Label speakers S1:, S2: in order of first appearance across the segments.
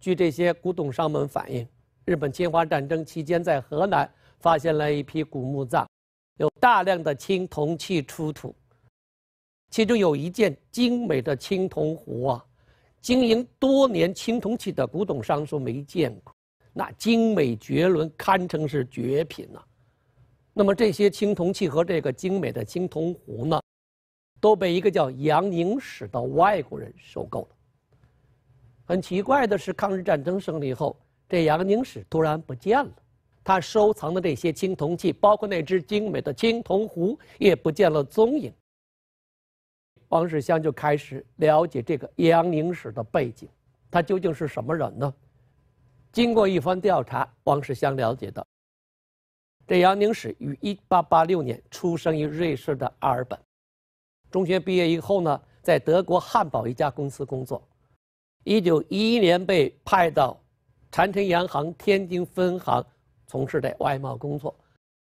S1: 据这些古董商们反映，日本侵华战争期间，在河南发现了一批古墓葬，有大量的青铜器出土，其中有一件精美的青铜壶啊。经营多年青铜器的古董商说没见过，那精美绝伦，堪称是绝品呐。那么这些青铜器和这个精美的青铜壶呢，都被一个叫杨宁史的外国人收购了。很奇怪的是，抗日战争胜利后，这杨宁史突然不见了。他收藏的这些青铜器，包括那只精美的青铜壶，也不见了踪影。王世襄就开始了解这个杨宁史的背景，他究竟是什么人呢？经过一番调查，王世襄了解到，这杨宁史于1886年出生于瑞士的阿尔本，中学毕业以后呢，在德国汉堡一家公司工作。一九一一年被派到，长城洋行天津分行，从事这外贸工作。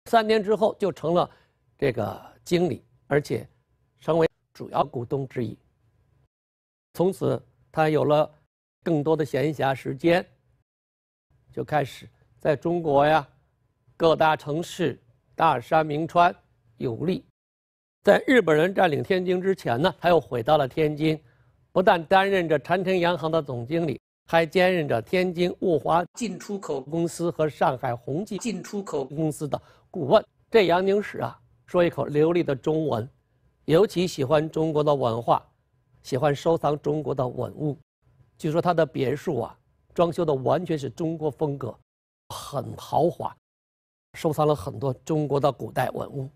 S1: 三年之后就成了这个经理，而且成为主要股东之一。从此他有了更多的闲暇时间，就开始在中国呀各大城市、大山名川游历。在日本人占领天津之前呢，他又回到了天津。不但担任着长城洋行的总经理，还兼任着天津物华进出口公司和上海鸿记进出口公司的顾问。这杨宁史啊，说一口流利的中文，尤其喜欢中国的文化，喜欢收藏中国的文物。据说他的别墅啊，装修的完全是中国风格，很豪华，收藏了很多中国的古代文物。